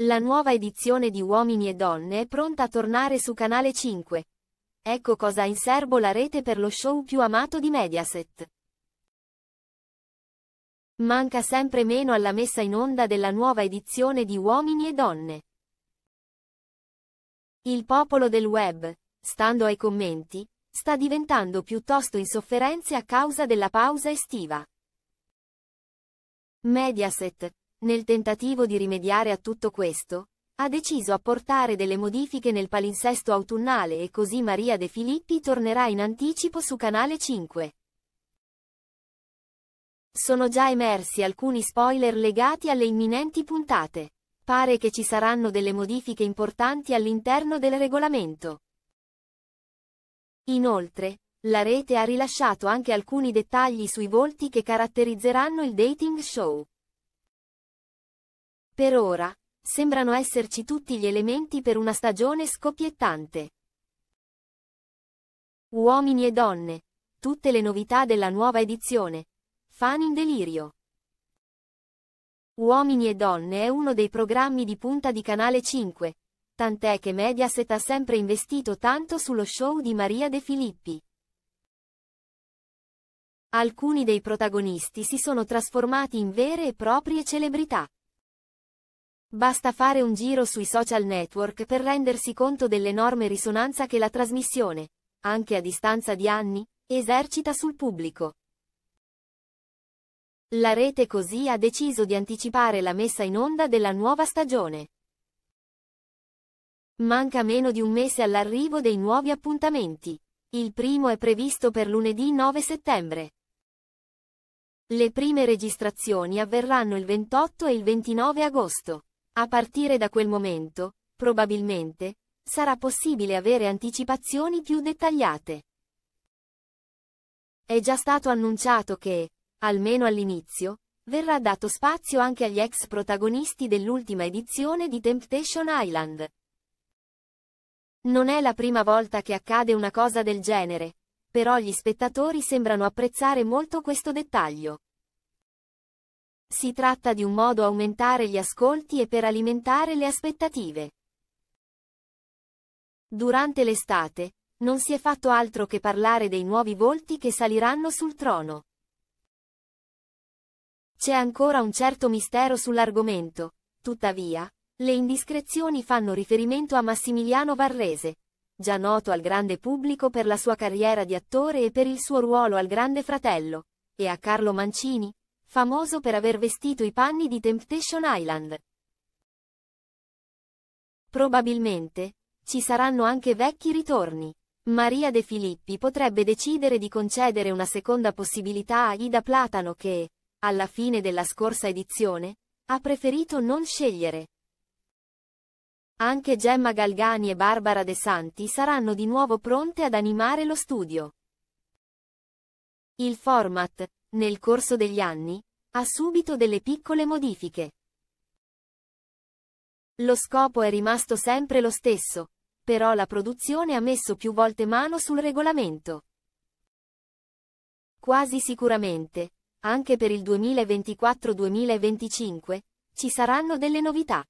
La nuova edizione di Uomini e Donne è pronta a tornare su Canale 5. Ecco cosa ha in serbo la rete per lo show più amato di Mediaset. Manca sempre meno alla messa in onda della nuova edizione di Uomini e Donne. Il popolo del web, stando ai commenti, sta diventando piuttosto in sofferenze a causa della pausa estiva. Mediaset, nel tentativo di rimediare a tutto questo, ha deciso a portare delle modifiche nel palinsesto autunnale e così Maria De Filippi tornerà in anticipo su Canale 5. Sono già emersi alcuni spoiler legati alle imminenti puntate. Pare che ci saranno delle modifiche importanti all'interno del regolamento. Inoltre, la rete ha rilasciato anche alcuni dettagli sui volti che caratterizzeranno il dating show. Per ora, sembrano esserci tutti gli elementi per una stagione scoppiettante. Uomini e donne, tutte le novità della nuova edizione. Fan in delirio. Uomini e donne è uno dei programmi di punta di Canale 5, tant'è che Mediaset ha sempre investito tanto sullo show di Maria De Filippi. Alcuni dei protagonisti si sono trasformati in vere e proprie celebrità. Basta fare un giro sui social network per rendersi conto dell'enorme risonanza che la trasmissione, anche a distanza di anni, esercita sul pubblico. La rete così ha deciso di anticipare la messa in onda della nuova stagione. Manca meno di un mese all'arrivo dei nuovi appuntamenti. Il primo è previsto per lunedì 9 settembre. Le prime registrazioni avverranno il 28 e il 29 agosto. A partire da quel momento, probabilmente, sarà possibile avere anticipazioni più dettagliate. È già stato annunciato che, almeno all'inizio, verrà dato spazio anche agli ex protagonisti dell'ultima edizione di Temptation Island. Non è la prima volta che accade una cosa del genere, però gli spettatori sembrano apprezzare molto questo dettaglio. Si tratta di un modo aumentare gli ascolti e per alimentare le aspettative. Durante l'estate, non si è fatto altro che parlare dei nuovi volti che saliranno sul trono. C'è ancora un certo mistero sull'argomento, tuttavia, le indiscrezioni fanno riferimento a Massimiliano Varrese, già noto al grande pubblico per la sua carriera di attore e per il suo ruolo al Grande Fratello, e a Carlo Mancini, famoso per aver vestito i panni di Temptation Island. Probabilmente, ci saranno anche vecchi ritorni. Maria De Filippi potrebbe decidere di concedere una seconda possibilità a Ida Platano che, alla fine della scorsa edizione, ha preferito non scegliere. Anche Gemma Galgani e Barbara De Santi saranno di nuovo pronte ad animare lo studio. Il format, nel corso degli anni, ha subito delle piccole modifiche. Lo scopo è rimasto sempre lo stesso, però la produzione ha messo più volte mano sul regolamento. Quasi sicuramente, anche per il 2024-2025, ci saranno delle novità.